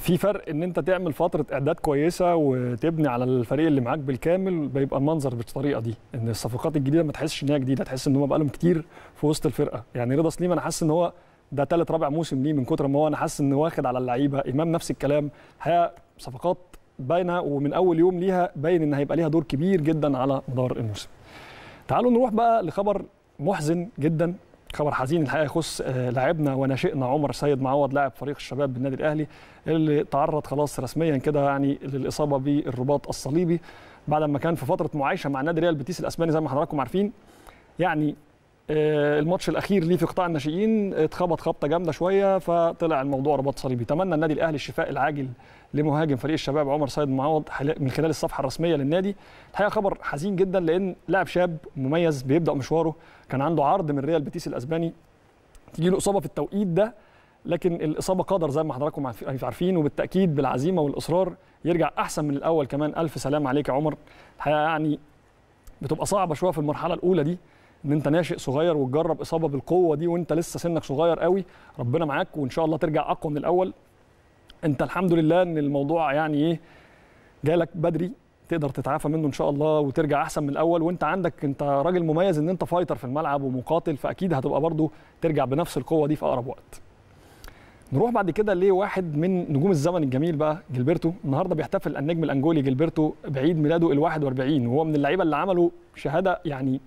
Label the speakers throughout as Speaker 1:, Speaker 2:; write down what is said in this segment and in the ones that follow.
Speaker 1: في فرق ان انت تعمل فتره اعداد كويسه وتبني على الفريق اللي معاك بالكامل بيبقى المنظر بالطريقه دي ان الصفقات الجديده ما تحسش ان هي جديده تحس ان هم بقالهم كتير في وسط الفرقه يعني رضا سليم انا حاسس ان هو ده ثالث رابع موسم ليه من كتر ما هو انا حاسس ان واخد على اللعيبه امام نفس الكلام هي صفقات باينه ومن اول يوم ليها باين ان هيبقى ليها دور كبير جدا على مدار الموسم تعالوا نروح بقى لخبر محزن جدا خبر حزين الحقيقه يخص آه، لاعبنا وناشئنا عمر سيد معوض لاعب فريق الشباب بالنادي الاهلي اللي تعرض خلاص رسميا كده يعني للاصابه بالرباط الصليبي بعد ما كان في فتره معايشه مع نادي ريال بيتيس الاسباني زي ما حضراتكم عارفين يعني آه، الماتش الاخير ليه في قطاع الناشئين آه، اتخبط خبطه جامده شويه فطلع الموضوع رباط صليبي تمنى النادي الاهلي الشفاء العاجل لمهاجم فريق الشباب عمر سيد معوض من خلال الصفحه الرسميه للنادي الحقيقه خبر حزين جدا لان لاعب شاب مميز بيبدا مشواره كان عنده عرض من ريال بيتيس الاسباني تجي له اصابه في التوقيت ده لكن الاصابه قدر زي ما حضراتكم يعني عارفين وبالتاكيد بالعزيمه والاصرار يرجع احسن من الاول كمان الف سلام عليك يا عمر الحقيقه يعني بتبقى صعبه شويه في المرحله الاولى دي ان انت ناشئ صغير وتجرب اصابه بالقوه دي وانت لسه سنك صغير قوي ربنا معاك وان شاء الله ترجع اقوى من الاول انت الحمد لله ان الموضوع يعني ايه جالك بدري تقدر تتعافى منه ان شاء الله وترجع احسن من الاول وانت عندك انت راجل مميز ان انت فايتر في الملعب ومقاتل فاكيد هتبقى برضه ترجع بنفس القوه دي في اقرب وقت نروح بعد كده لواحد من نجوم الزمن الجميل بقى جيلبرتو النهارده بيحتفل النجم الانجولي جيلبرتو بعيد ميلاده ال 41 وهو من اللعيبه اللي عملوا شهاده يعني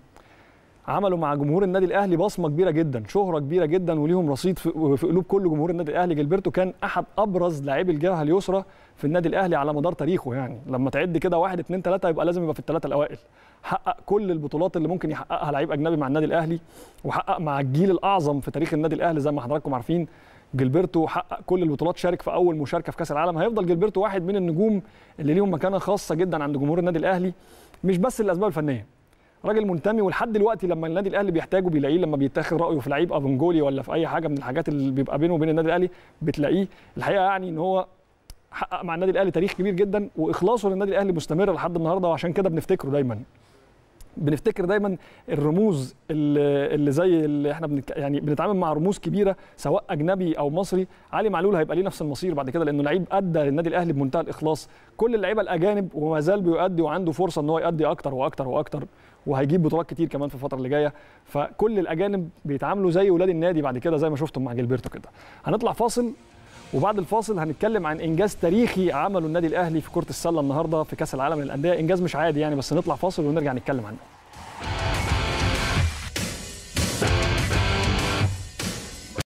Speaker 1: عملوا مع جمهور النادي الاهلي بصمه كبيره جدا شهره كبيره جدا وليهم رصيد في, قلوب كل جمهور النادي الاهلي جلبرتو كان احد ابرز لاعبي الجبهه اليسرى في النادي الاهلي على مدار تاريخه يعني لما تعد كده واحد اثنين ثلاثه يبقى لازم يبقى في الثلاثه الاوائل حقق كل البطولات اللي ممكن يحققها لعيب اجنبي مع النادي الاهلي وحقق مع الجيل الاعظم في تاريخ النادي الاهلي زي ما حضراتكم عارفين جيلبرتو حقق كل البطولات شارك في اول مشاركه في كاس العالم هيفضل جيلبرتو واحد من النجوم اللي ليهم مكانه خاصه جدا عند جمهور النادي الاهلي مش بس الاسباب الفنيه راجل منتمي ولحد دلوقتي لما النادي الاهلي بيحتاجه بيلاقيه لما بيتاخد رايه في لعيب افنجولي ولا في اي حاجه من الحاجات اللي بيبقى بينه وبين النادي الاهلي بتلاقيه الحقيقه يعني ان هو حقق مع النادي الاهلي تاريخ كبير جدا واخلاصه للنادي الاهلي مستمر لحد النهارده وعشان كده بنفتكره دايما بنفتكر دايما الرموز اللي, زي اللي احنا بنت... يعني بنتعامل مع رموز كبيره سواء اجنبي او مصري علي معلول هيبقى ليه نفس المصير بعد كده لانه لعيب ادى للنادي الاهلي بمنتهى الاخلاص كل اللعيبه الاجانب وما زال بيؤدي وعنده فرصه ان هو يؤدي اكتر واكتر واكتر وهيجيب بطولات كتير كمان في الفتره اللي جايه فكل الاجانب بيتعاملوا زي ولاد النادي بعد كده زي ما شفتم مع جيلبرتو كده هنطلع فاصل وبعد الفاصل هنتكلم عن انجاز تاريخي عمله النادي الاهلي في كره السله النهارده في كاس العالم للانديه انجاز مش عادي يعني بس نطلع فاصل ونرجع نتكلم عنه